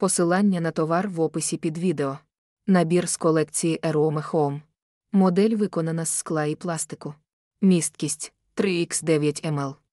Посилання на товар в описі під відео. Набір з колекції Aerome Home. Модель виконана з скла і пластику. Місткість 3х9 ml.